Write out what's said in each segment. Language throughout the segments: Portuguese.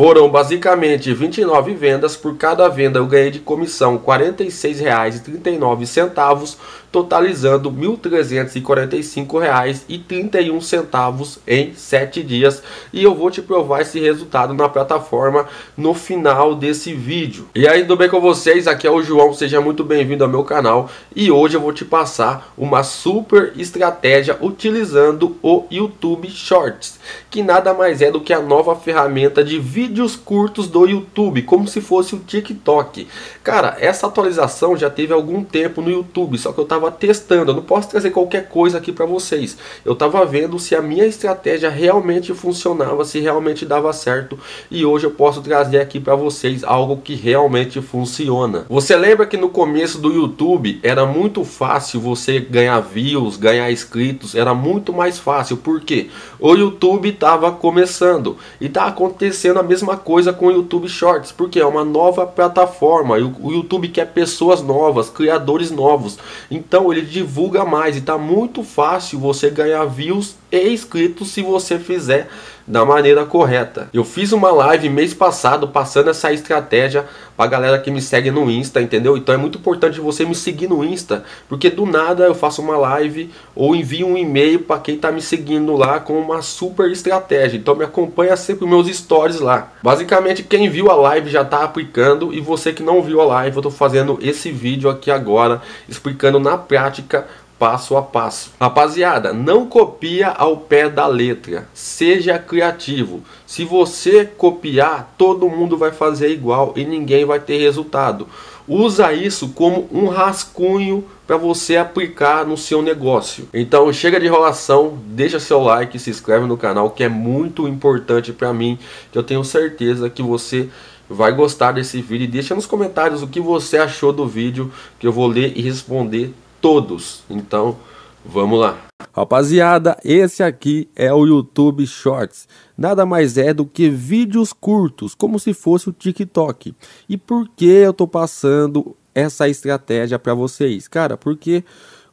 Foram basicamente 29 vendas, por cada venda eu ganhei de comissão R$ 46,39, totalizando R$ 1.345,31 em 7 dias. E eu vou te provar esse resultado na plataforma no final desse vídeo. E aí, tudo bem com vocês? Aqui é o João, seja muito bem-vindo ao meu canal. E hoje eu vou te passar uma super estratégia utilizando o YouTube Shorts, que nada mais é do que a nova ferramenta de vídeo vídeos curtos do YouTube, como se fosse o TikTok. Cara, essa atualização já teve algum tempo no YouTube, só que eu estava testando, eu não posso trazer qualquer coisa aqui para vocês. Eu estava vendo se a minha estratégia realmente funcionava, se realmente dava certo, e hoje eu posso trazer aqui para vocês algo que realmente funciona. Você lembra que no começo do YouTube era muito fácil você ganhar views, ganhar inscritos, era muito mais fácil, porque o YouTube estava começando e está acontecendo a mesma mesma coisa com o YouTube Shorts, porque é uma nova plataforma. O YouTube quer pessoas novas, criadores novos. Então ele divulga mais e tá muito fácil você ganhar views e inscritos se você fizer da maneira correta. Eu fiz uma live mês passado passando essa estratégia para galera que me segue no Insta, entendeu? Então é muito importante você me seguir no Insta, porque do nada eu faço uma live ou envio um e-mail para quem tá me seguindo lá com uma super estratégia. Então me acompanha sempre meus stories lá. Basicamente quem viu a live já tá aplicando e você que não viu a live, eu tô fazendo esse vídeo aqui agora explicando na prática passo a passo. Rapaziada, não copia ao pé da letra. Seja criativo. Se você copiar, todo mundo vai fazer igual e ninguém vai ter resultado. Usa isso como um rascunho para você aplicar no seu negócio. Então chega de enrolação, deixa seu like, se inscreve no canal que é muito importante para mim, que eu tenho certeza que você vai gostar desse vídeo. E deixa nos comentários o que você achou do vídeo, que eu vou ler e responder todos. Então, vamos lá. Rapaziada, esse aqui é o YouTube Shorts. Nada mais é do que vídeos curtos, como se fosse o TikTok. E por que eu tô passando essa estratégia para vocês? Cara, porque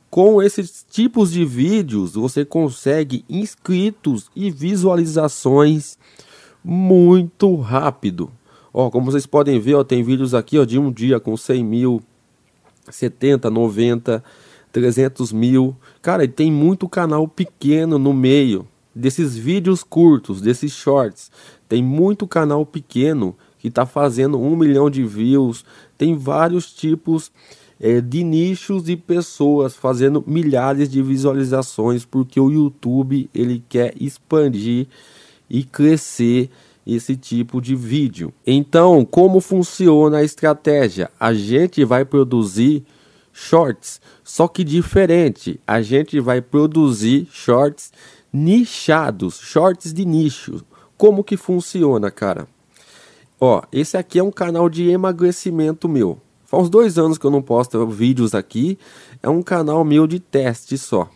com esses tipos de vídeos você consegue inscritos e visualizações muito rápido. Ó, como vocês podem ver, ó, tem vídeos aqui ó, de um dia com 100 mil, 70, 90 300 mil. Cara, e tem muito canal pequeno no meio desses vídeos curtos, desses shorts. Tem muito canal pequeno que está fazendo um milhão de views. Tem vários tipos é, de nichos de pessoas fazendo milhares de visualizações porque o YouTube ele quer expandir e crescer esse tipo de vídeo. Então, como funciona a estratégia? A gente vai produzir shorts, só que diferente. A gente vai produzir shorts nichados, shorts de nicho. Como que funciona, cara? Ó, esse aqui é um canal de emagrecimento meu. Faz uns dois anos que eu não posto vídeos aqui. É um canal meu de teste só.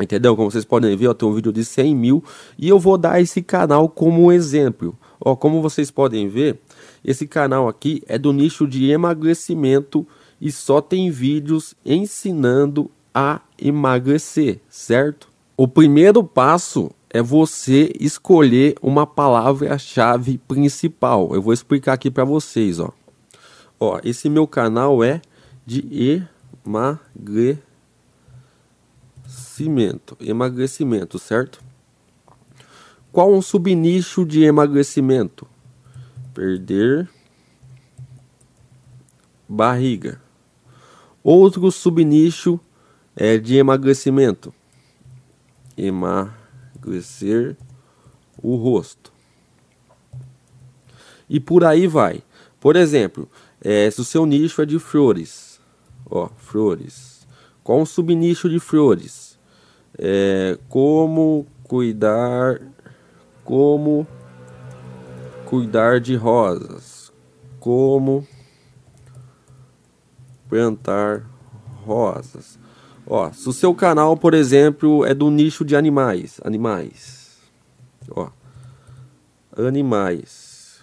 Entendeu? Como vocês podem ver, eu tenho um vídeo de 100 mil e eu vou dar esse canal como exemplo. Ó, como vocês podem ver, esse canal aqui é do nicho de emagrecimento e só tem vídeos ensinando a emagrecer, certo? O primeiro passo é você escolher uma palavra-chave principal. Eu vou explicar aqui para vocês, ó. Ó, esse meu canal é de emagrecimento, emagrecimento, certo? Qual um subnicho de emagrecimento? Perder barriga. Outro subnicho é de emagrecimento. Emagrecer o rosto. E por aí vai. Por exemplo, é, se o seu nicho é de flores, ó, flores. Qual o subnicho de flores? É, como cuidar, como cuidar de rosas, como plantar rosas. Ó, se o seu canal, por exemplo, é do nicho de animais, animais, ó, animais,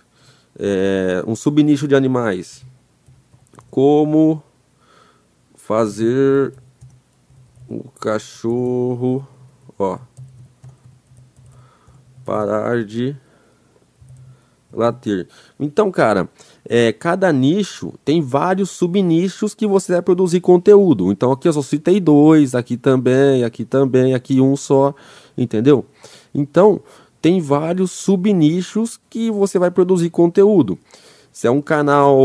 é, um subnicho de animais, como fazer o cachorro, ó, parar de later. Então, cara, é, cada nicho tem vários subnichos que você vai produzir conteúdo. Então, aqui eu só citei dois, aqui também, aqui também, aqui um só, entendeu? Então, tem vários subnichos que você vai produzir conteúdo. Se é um canal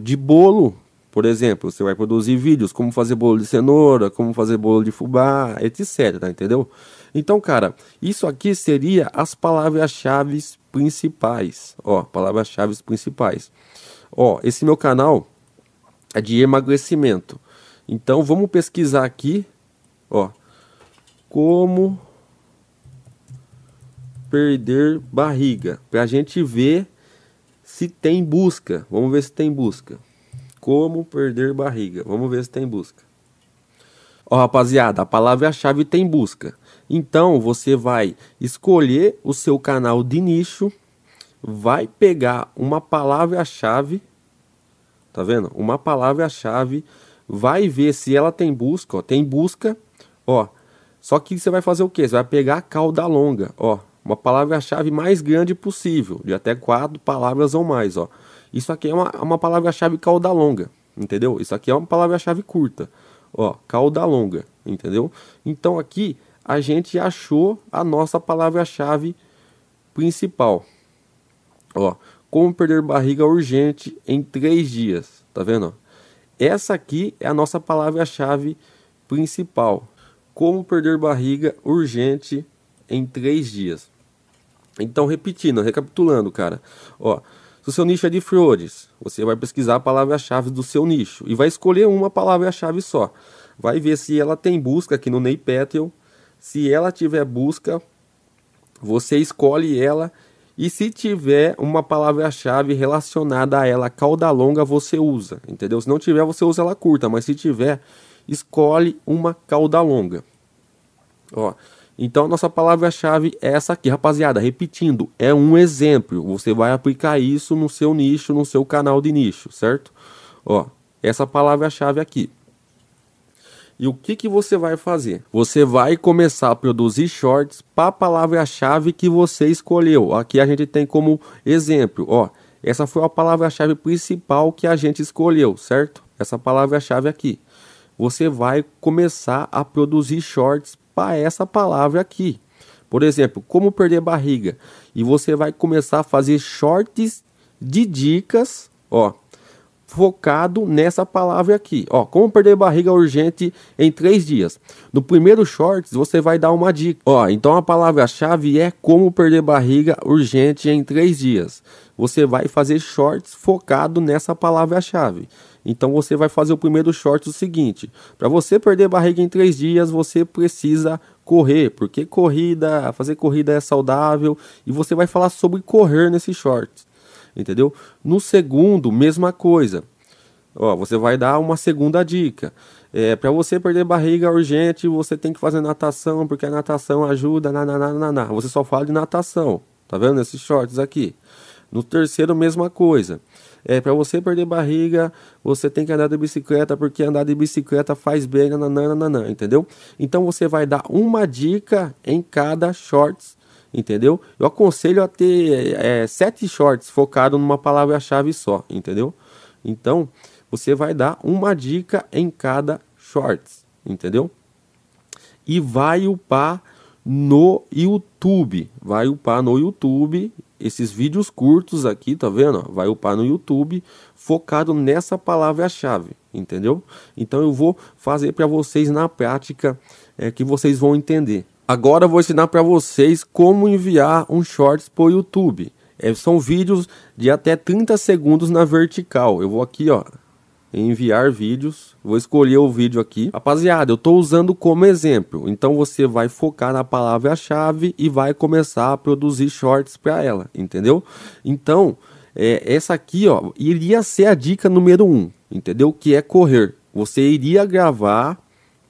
de bolo, por exemplo, você vai produzir vídeos como fazer bolo de cenoura, como fazer bolo de fubá, etc, tá, entendeu? Então, cara, isso aqui seria as palavras-chave principais. Ó, palavras-chave principais. Ó, esse meu canal é de emagrecimento. Então vamos pesquisar aqui, ó, como perder barriga, para a gente ver se tem busca. Vamos ver se tem busca. Como perder barriga. Vamos ver se tem busca. Ó, oh, rapaziada, a palavra-chave tem busca. Então você vai escolher o seu canal de nicho, vai pegar uma palavra-chave, tá vendo? Uma palavra-chave, vai ver se ela tem busca, ó, tem busca, ó. Só que você vai fazer o quê? Você vai pegar a cauda longa, ó, uma palavra-chave mais grande possível, de até quatro palavras ou mais, ó. Isso aqui é uma, é uma palavra-chave cauda longa, entendeu? Isso aqui é uma palavra-chave curta ó, cauda longa, entendeu? Então aqui a gente achou a nossa palavra-chave principal. Ó, como perder barriga urgente em três dias, tá vendo? Essa aqui é a nossa palavra-chave principal. Como perder barriga urgente em três dias. Então, repetindo, recapitulando, cara. Ó, se o seu nicho é de flores, você vai pesquisar a palavra-chave do seu nicho e vai escolher uma palavra-chave só. Vai ver se ela tem busca aqui no Neipetal. Se ela tiver busca, você escolhe ela e se tiver uma palavra-chave relacionada a ela, cauda longa, você usa, entendeu? Se não tiver, você usa ela curta, mas se tiver, escolhe uma cauda longa. Ó, então, nossa palavra-chave é essa aqui, rapaziada. Repetindo, é um exemplo. Você vai aplicar isso no seu nicho, no seu canal de nicho, certo? Ó, essa palavra-chave aqui. E o que, que você vai fazer? Você vai começar a produzir shorts para a palavra-chave que você escolheu. Aqui a gente tem como exemplo, ó. Essa foi a palavra-chave principal que a gente escolheu, certo? Essa palavra-chave aqui. Você vai começar a produzir shorts essa palavra aqui. Por exemplo, como perder barriga. E você vai começar a fazer shorts de dicas, ó, focado nessa palavra aqui, ó, como perder barriga urgente em três dias. No primeiro shorts você vai dar uma dica, ó, então a palavra-chave é como perder barriga urgente em três dias. Você vai fazer shorts focado nessa palavra-chave. Então você vai fazer o primeiro short o seguinte: para você perder barriga em três dias, você precisa correr, porque corrida, fazer corrida é saudável e você vai falar sobre correr nesse short, entendeu? No segundo, mesma coisa. Ó, você vai dar uma segunda dica. É, para você perder barriga urgente, você tem que fazer natação, porque a natação ajuda, na, na, na, na, na. Você só fala de natação, tá vendo? Esses shorts aqui. No terceiro, mesma coisa. É, para você perder barriga, você tem que andar de bicicleta, porque andar de bicicleta faz bem, nananana, entendeu? Então você vai dar uma dica em cada shorts, entendeu? Eu aconselho a ter é, sete shorts focado numa palavra-chave só, entendeu? Então você vai dar uma dica em cada shorts, entendeu? E vai upar no YouTube, vai upar no YouTube esses vídeos curtos aqui, tá vendo? Vai upar no YouTube focado nessa palavra-chave, entendeu? Então eu vou fazer para vocês na prática é, que vocês vão entender. Agora eu vou ensinar para vocês como enviar um shorts para o YouTube. É, são vídeos de até 30 segundos na vertical. Eu vou aqui, ó, enviar vídeos. Vou escolher o vídeo aqui. Rapaziada, eu estou usando como exemplo. Então você vai focar na palavra-chave e vai começar a produzir shorts para ela, entendeu? Então, é, essa aqui, ó, iria ser a dica número um, entendeu? Que é correr. Você iria gravar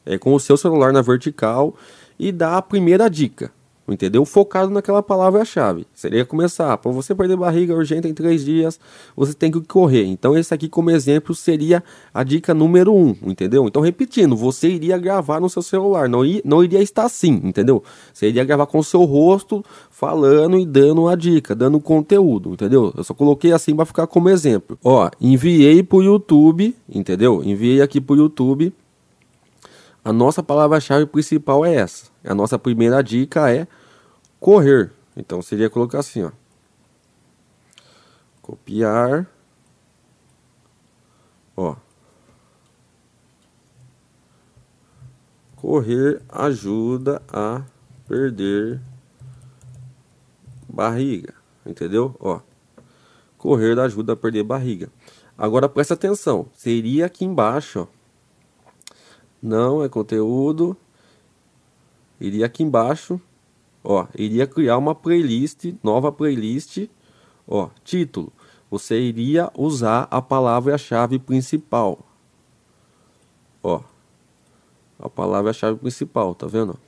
é, com o seu celular na vertical e dar a primeira dica entendeu? Focado naquela palavra-chave. Seria começar, para você perder barriga urgente em três dias, você tem que correr. Então, esse aqui como exemplo seria a dica número um, entendeu? Então, repetindo, você iria gravar no seu celular, não, não iria estar assim, entendeu? Você iria gravar com o seu rosto, falando e dando a dica, dando conteúdo, entendeu? Eu só coloquei assim para ficar como exemplo. Ó, enviei para o YouTube, entendeu? Enviei aqui para o YouTube a nossa palavra-chave principal é essa. A nossa primeira dica é correr. Então seria colocar assim, ó. Copiar. Ó. Correr ajuda a perder barriga, entendeu? Ó. Correr ajuda a perder barriga. Agora presta atenção, seria aqui embaixo, ó não é conteúdo. Iria aqui embaixo. Ó, iria criar uma playlist, nova playlist. Ó, título. Você iria usar a palavra-chave principal. Ó, a palavra-chave principal, tá vendo?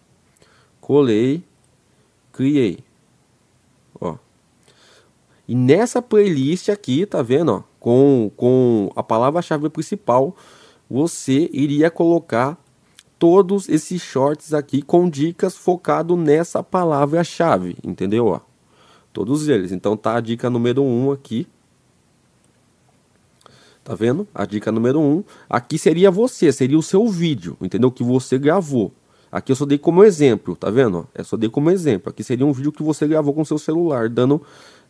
Colei, criei. Ó. E nessa playlist aqui, tá vendo? Ó, com, com a palavra-chave principal, você iria colocar todos esses shorts aqui com dicas focado nessa palavra-chave, entendeu? Ó, todos eles. Então tá a dica número 1 um aqui. Tá vendo? A dica número 1. Um. Aqui seria você, seria o seu vídeo, entendeu? Que você gravou. Aqui eu só dei como exemplo, tá vendo? É só dei como exemplo. Aqui seria um vídeo que você gravou com seu celular, dando,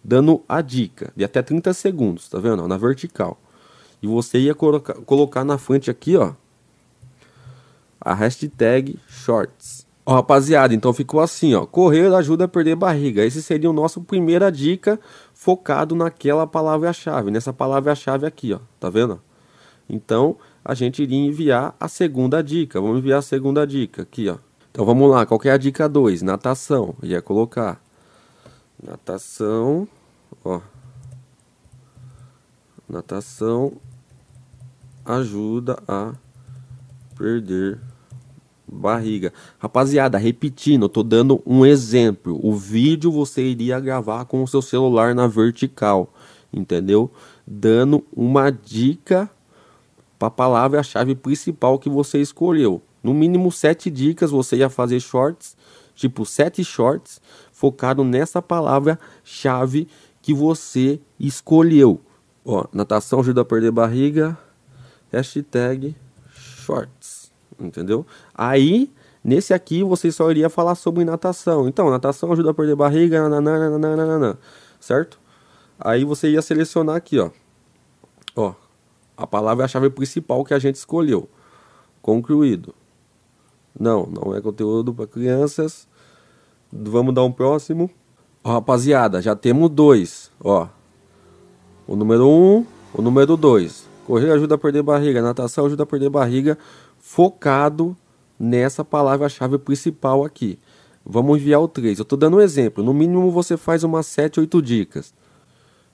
dando a dica de até 30 segundos, tá vendo? Na vertical. E você ia coloca colocar na fonte aqui, ó, a hashtag shorts. Ó, rapaziada, então ficou assim, ó. Correr ajuda a perder barriga. Esse seria o nosso primeira dica focado naquela palavra-chave, nessa palavra-chave aqui, ó. Tá vendo? Então, a gente iria enviar a segunda dica. Vamos enviar a segunda dica aqui, ó. Então vamos lá, qual é a dica 2? Natação. Ia colocar natação, ó. Natação ajuda a perder barriga. Rapaziada, repetindo, eu tô dando um exemplo. O vídeo você iria gravar com o seu celular na vertical, entendeu? Dando uma dica para palavra-chave principal que você escolheu. No mínimo sete dicas você ia fazer shorts, tipo sete shorts, focado nessa palavra-chave que você escolheu. Ó, natação ajuda a perder barriga, hashtag shorts, entendeu? Aí, nesse aqui, você só iria falar sobre natação. Então, natação ajuda a perder barriga, nananana, certo? Aí você ia selecionar aqui, ó. Ó, a palavra é a chave principal que a gente escolheu. Concluído. Não, não é conteúdo para crianças. Vamos dar um próximo. rapaziada, já temos dois, ó. O número um, o número dois. Correr ajuda a perder barriga, natação ajuda a perder barriga, focado nessa palavra-chave principal aqui. Vamos enviar o 3. Eu estou dando um exemplo. No mínimo você faz umas 7, 8 dicas.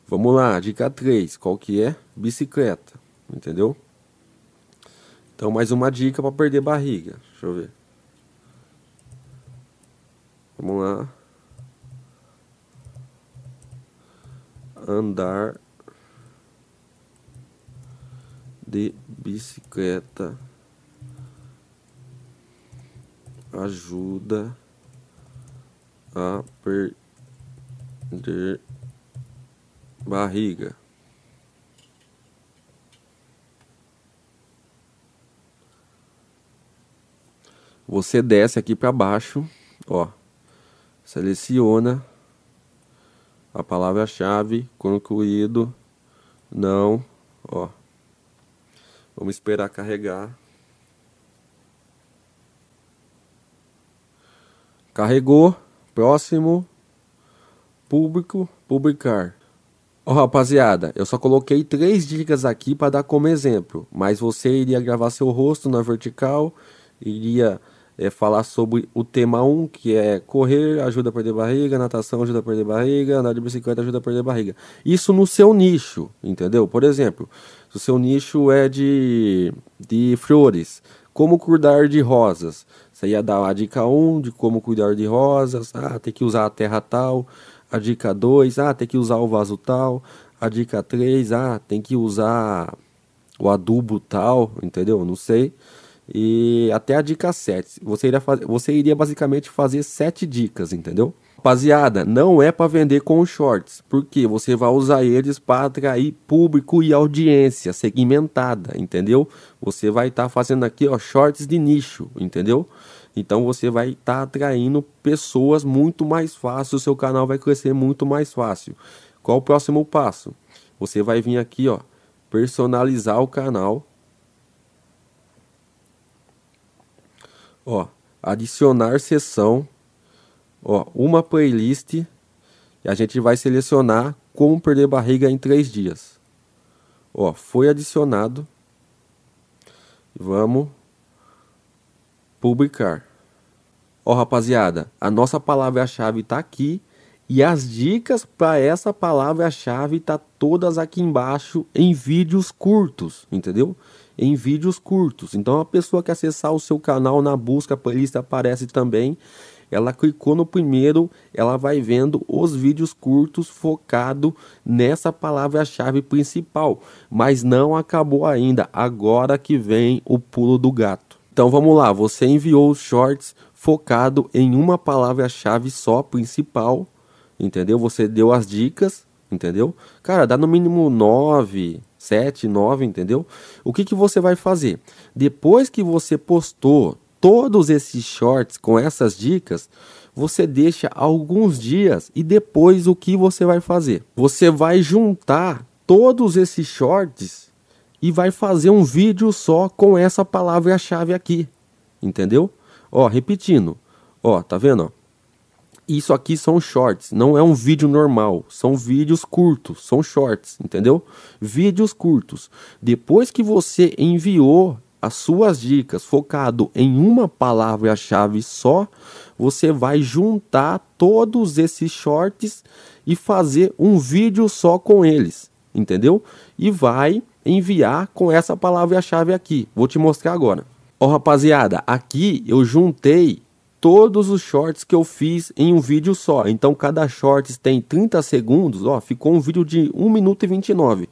Vamos lá, dica 3. Qual que é? Bicicleta. Entendeu? Então mais uma dica para perder barriga. Deixa eu ver. Vamos lá. Andar de bicicleta ajuda a perder barriga. Você desce aqui para baixo, ó. Seleciona a palavra-chave, concluído, não, ó. Vamos esperar carregar. Carregou. Próximo. Público. Publicar. Ó, oh, rapaziada, eu só coloquei três dicas aqui para dar como exemplo. Mas você iria gravar seu rosto na vertical. Iria é, falar sobre o tema 1, que é correr ajuda a perder barriga, natação ajuda a perder barriga, andar de bicicleta ajuda a perder barriga. Isso no seu nicho, entendeu? Por exemplo, o seu nicho é de, de flores, como cuidar de rosas? Você ia é dar a dica 1 de como cuidar de rosas, ah, tem que usar a terra tal. A dica 2, ah, tem que usar o vaso tal. A dica 3, ah, tem que usar o adubo tal, entendeu? Não sei. E até a dica 7. Você iria, você iria basicamente fazer 7 dicas, entendeu? Rapaziada, não é para vender com shorts, porque você vai usar eles para atrair público e audiência segmentada, entendeu? Você vai estar tá fazendo aqui, ó, shorts de nicho, entendeu? Então você vai estar tá atraindo pessoas muito mais fácil, o seu canal vai crescer muito mais fácil. Qual o próximo passo? Você vai vir aqui, ó, personalizar o canal. Ó, adicionar sessão ó, uma playlist e a gente vai selecionar como perder barriga em três dias. Ó, foi adicionado. Vamos publicar. Ó, rapaziada, a nossa palavra-chave está aqui e as dicas para essa palavra-chave tá todas aqui embaixo em vídeos curtos, entendeu? Em vídeos curtos. Então a pessoa que acessar o seu canal na busca playlist aparece também ela clicou no primeiro, ela vai vendo os vídeos curtos focado nessa palavra-chave principal, mas não acabou ainda. Agora que vem o pulo do gato. Então vamos lá, você enviou os shorts focado em uma palavra-chave só principal, entendeu? Você deu as dicas, entendeu? Cara, dá no mínimo 9, 7, 9, entendeu? O que, que você vai fazer? Depois que você postou todos esses shorts com essas dicas, você deixa alguns dias e depois o que você vai fazer? Você vai juntar todos esses shorts e vai fazer um vídeo só com essa palavra-chave aqui, entendeu? Ó, repetindo, ó, tá vendo? Isso aqui são shorts, não é um vídeo normal, são vídeos curtos, são shorts, entendeu? Vídeos curtos. Depois que você enviou as suas dicas focado em uma palavra-chave só, você vai juntar todos esses shorts e fazer um vídeo só com eles, entendeu? E vai enviar com essa palavra-chave aqui. Vou te mostrar agora. Ó, oh, rapaziada, aqui eu juntei todos os shorts que eu fiz em um vídeo só. Então cada shorts tem 30 segundos, ó, ficou um vídeo de 1 minuto e 29.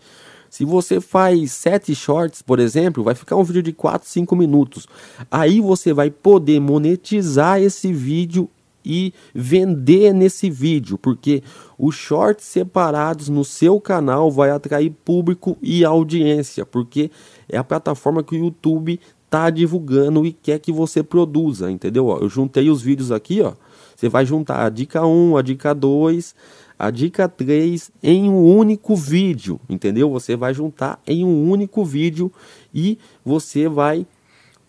Se você faz sete shorts, por exemplo, vai ficar um vídeo de 4, 5 minutos. Aí você vai poder monetizar esse vídeo e vender nesse vídeo, porque os shorts separados no seu canal vai atrair público e audiência, porque é a plataforma que o YouTube tá divulgando e quer que você produza, entendeu? eu juntei os vídeos aqui, ó. Você vai juntar a dica 1, a dica 2, a dica 3 em um único vídeo, entendeu? Você vai juntar em um único vídeo e você vai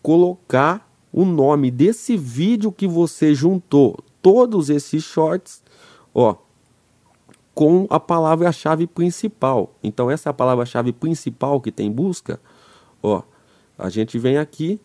colocar o nome desse vídeo que você juntou, todos esses shorts, ó, com a palavra-chave principal. Então essa é a palavra-chave principal que tem busca, ó, a gente vem aqui,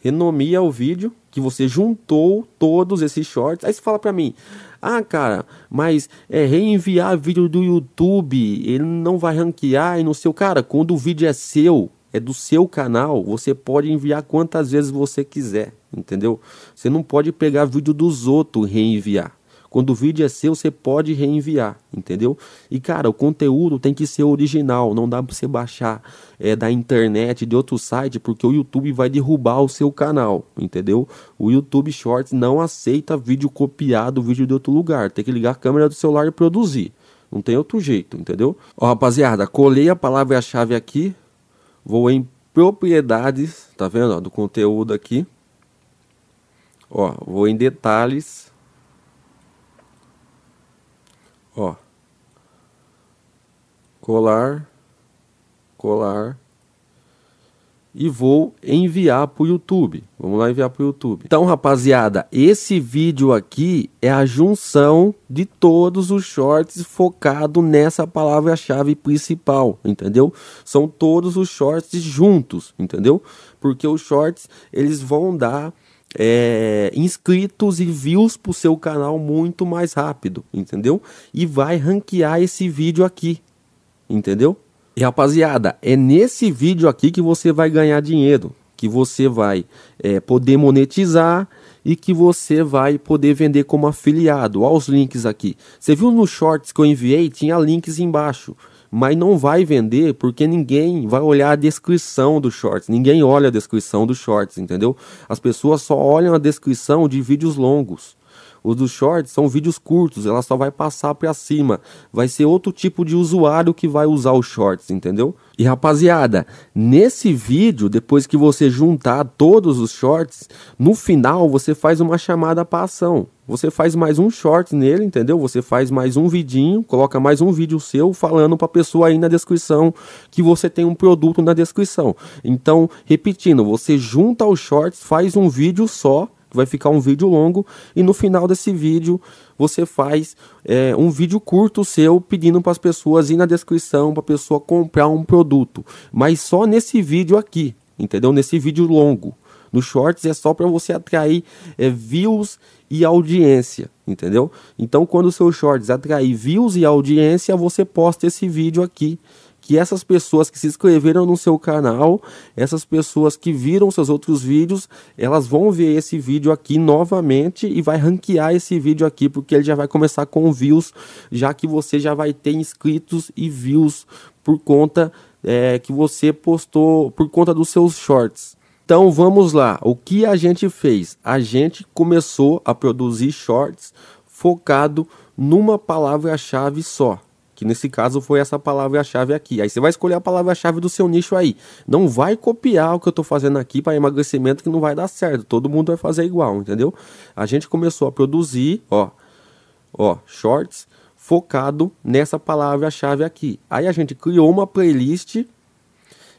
renomeia o vídeo que você juntou todos esses shorts. Aí você fala para mim: "Ah, cara, mas é reenviar vídeo do YouTube, ele não vai ranquear e não sei o cara, quando o vídeo é seu, é do seu canal, você pode enviar quantas vezes você quiser, entendeu? Você não pode pegar vídeo dos outros e reenviar. Quando o vídeo é seu, você pode reenviar, entendeu? E cara, o conteúdo tem que ser original, não dá para você baixar é, da internet, de outro site, porque o YouTube vai derrubar o seu canal, entendeu? O YouTube Shorts não aceita vídeo copiado, vídeo de outro lugar. Tem que ligar a câmera do celular e produzir. Não tem outro jeito, entendeu? Ó, rapaziada, colei a palavra-chave aqui. Vou em propriedades, tá vendo? Ó, do conteúdo aqui. Ó, vou em detalhes. Ó. Colar, colar. E vou enviar para o YouTube. Vamos lá enviar para o YouTube. Então, rapaziada, esse vídeo aqui é a junção de todos os shorts focado nessa palavra-chave principal, entendeu? São todos os shorts juntos, entendeu? Porque os shorts, eles vão dar é, inscritos e views para o seu canal muito mais rápido, entendeu? E vai ranquear esse vídeo aqui, entendeu? E rapaziada, é nesse vídeo aqui que você vai ganhar dinheiro, que você vai é, poder monetizar e que você vai poder vender como afiliado. Olha os links aqui. Você viu nos shorts que eu enviei? Tinha links embaixo mas não vai vender porque ninguém vai olhar a descrição dos shorts. Ninguém olha a descrição dos shorts, entendeu? As pessoas só olham a descrição de vídeos longos. Os dos shorts são vídeos curtos, ela só vai passar para cima. Vai ser outro tipo de usuário que vai usar os shorts, entendeu? E rapaziada, nesse vídeo, depois que você juntar todos os shorts, no final você faz uma chamada para ação você faz mais um short nele, entendeu? Você faz mais um vidinho, coloca mais um vídeo seu falando para a pessoa aí na descrição que você tem um produto na descrição. Então, repetindo, você junta os shorts, faz um vídeo só, vai ficar um vídeo longo, e no final desse vídeo você faz é, um vídeo curto seu pedindo para as pessoas ir na descrição para a pessoa comprar um produto, mas só nesse vídeo aqui, entendeu? Nesse vídeo longo nos shorts é só para você atrair é, views e audiência, entendeu? Então, quando o seu shorts atrair views e audiência, você posta esse vídeo aqui que essas pessoas que se inscreveram no seu canal, essas pessoas que viram seus outros vídeos, elas vão ver esse vídeo aqui novamente e vai ranquear esse vídeo aqui, porque ele já vai começar com views, já que você já vai ter inscritos e views por conta é, que você postou, por conta dos seus shorts. Então vamos lá, o que a gente fez? A gente começou a produzir shorts focado numa palavra-chave só, que nesse caso foi essa palavra-chave aqui. Aí você vai escolher a palavra-chave do seu nicho aí. Não vai copiar o que eu estou fazendo aqui para emagrecimento que não vai dar certo. Todo mundo vai fazer igual, entendeu? A gente começou a produzir, ó, ó, shorts focado nessa palavra-chave aqui. Aí a gente criou uma playlist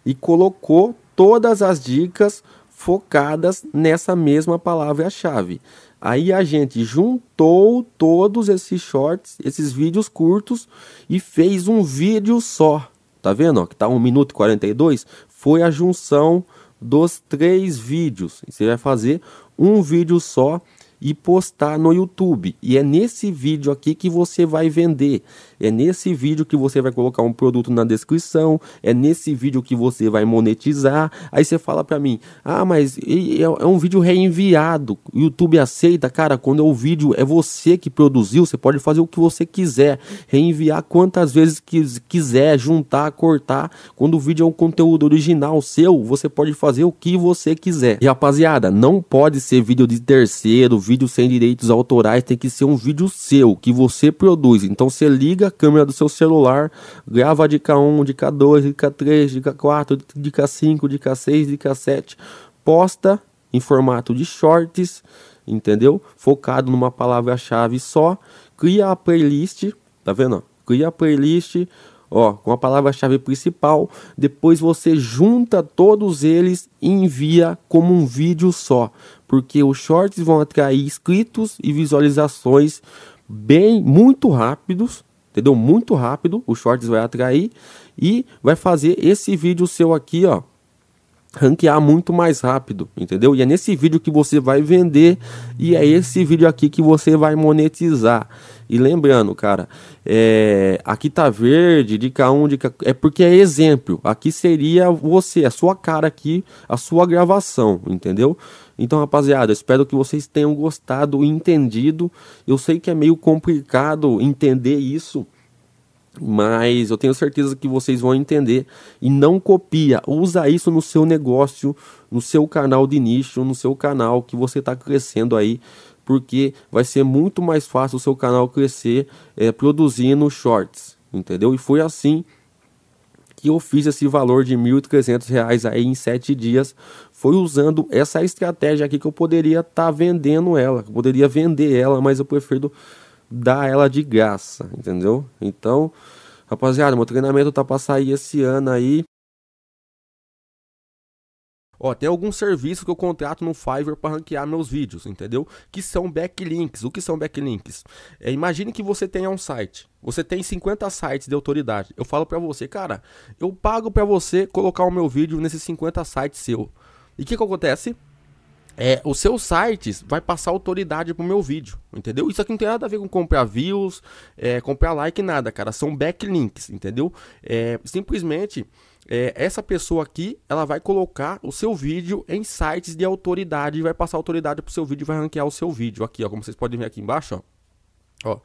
e colocou todas as dicas focadas nessa mesma palavra-chave. Aí a gente juntou todos esses shorts, esses vídeos curtos e fez um vídeo só. Tá vendo? Ó, que tá 1 minuto e 42. Foi a junção dos três vídeos. Você vai fazer um vídeo só e postar no YouTube. E é nesse vídeo aqui que você vai vender. É nesse vídeo que você vai colocar um produto na descrição, é nesse vídeo que você vai monetizar. Aí você fala para mim: "Ah, mas é, é um vídeo reenviado. YouTube aceita, cara, quando é o vídeo é você que produziu, você pode fazer o que você quiser, reenviar quantas vezes quiser, juntar, cortar. Quando o vídeo é um conteúdo original seu, você pode fazer o que você quiser. E rapaziada, não pode ser vídeo de terceiro, vídeo sem direitos autorais, tem que ser um vídeo seu que você produz. Então você liga liga a câmera do seu celular, grava de K1, de K2, de K3, de K4, de K5, de K6, de K7, posta em formato de shorts, entendeu? Focado numa palavra-chave só, cria a playlist, tá vendo? Cria a playlist, ó, com a palavra-chave principal, depois você junta todos eles e envia como um vídeo só, porque os shorts vão atrair inscritos e visualizações bem muito rápidos, entendeu? Muito rápido, o Shorts vai atrair e vai fazer esse vídeo seu aqui, ó, ranquear muito mais rápido, entendeu? E é nesse vídeo que você vai vender e é esse vídeo aqui que você vai monetizar. E lembrando, cara, é, aqui tá verde, dica 1, dica é porque é exemplo. Aqui seria você, a sua cara aqui, a sua gravação, entendeu? Então, rapaziada, espero que vocês tenham gostado e entendido. Eu sei que é meio complicado entender isso, mas eu tenho certeza que vocês vão entender e não copia, usa isso no seu negócio, no seu canal de nicho, no seu canal que você está crescendo aí, porque vai ser muito mais fácil o seu canal crescer é, produzindo shorts, entendeu? E foi assim que eu fiz esse valor de R$ 1.300 aí em sete dias foi usando essa estratégia aqui que eu poderia estar tá vendendo ela, eu poderia vender ela, mas eu prefiro dar ela de graça, entendeu? Então, rapaziada, meu treinamento tá para sair esse ano aí. Ó, tem algum serviço que eu contrato no Fiverr para ranquear meus vídeos, entendeu? Que são backlinks. O que são backlinks? É, imagine que você tenha um site. Você tem 50 sites de autoridade. Eu falo para você, cara, eu pago para você colocar o meu vídeo nesses 50 sites seu. E o que, que acontece? é, o seu site vai passar autoridade pro meu vídeo, entendeu? Isso aqui não tem nada a ver com comprar views, é, comprar like, nada, cara. São backlinks, entendeu? É, simplesmente é, essa pessoa aqui, ela vai colocar o seu vídeo em sites de autoridade, vai passar autoridade pro seu vídeo vai ranquear o seu vídeo aqui, ó, como vocês podem ver aqui embaixo, ó. ó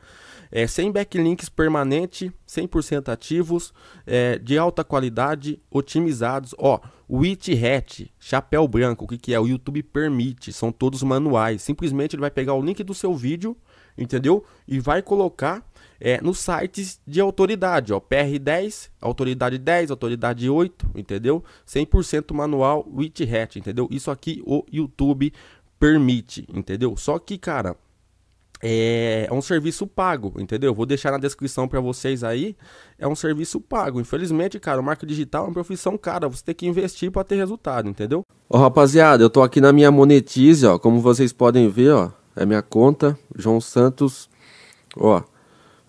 é, sem backlinks permanente, 100% ativos, é, de alta qualidade, otimizados, ó, Witch Hat, chapéu branco, o que, que é? O YouTube permite, são todos manuais, simplesmente ele vai pegar o link do seu vídeo, entendeu? E vai colocar é, nos sites de autoridade, ó, PR10, autoridade 10, autoridade 8, entendeu? 100% manual wit hat entendeu? Isso aqui o YouTube permite, entendeu? Só que, cara, é, é um serviço pago, entendeu? Vou deixar na descrição para vocês aí. É um serviço pago. Infelizmente, cara, o marketing digital é uma profissão cara. Você tem que investir para ter resultado, entendeu? Ó, rapaziada, eu tô aqui na minha Monetize, ó. Como vocês podem ver, ó, é minha conta, João Santos. Ó,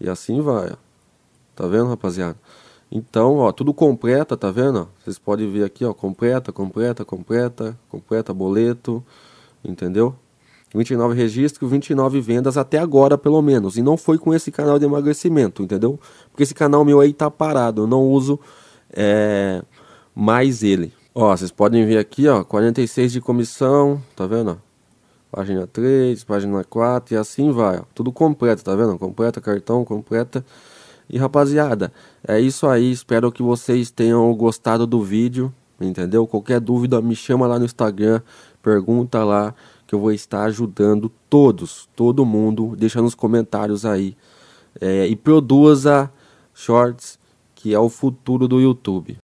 E assim vai, ó. Tá vendo, rapaziada? Então, ó, tudo completa, tá vendo? Vocês podem ver aqui, ó, completa, completa, completa, completa, boleto, entendeu? 29 registros, 29 vendas até agora, pelo menos. E não foi com esse canal de emagrecimento, entendeu? Porque esse canal meu aí tá parado, eu não uso é, mais ele. Ó, vocês podem ver aqui, ó, 46 de comissão, tá vendo? página 3, página 4 e assim vai. Ó. Tudo completo, tá vendo? Completa cartão, completa. E rapaziada, é isso aí. Espero que vocês tenham gostado do vídeo, entendeu? Qualquer dúvida, me chama lá no Instagram, pergunta lá que eu vou estar ajudando todos, todo mundo. Deixa nos comentários aí. É, e produza shorts, que é o futuro do YouTube.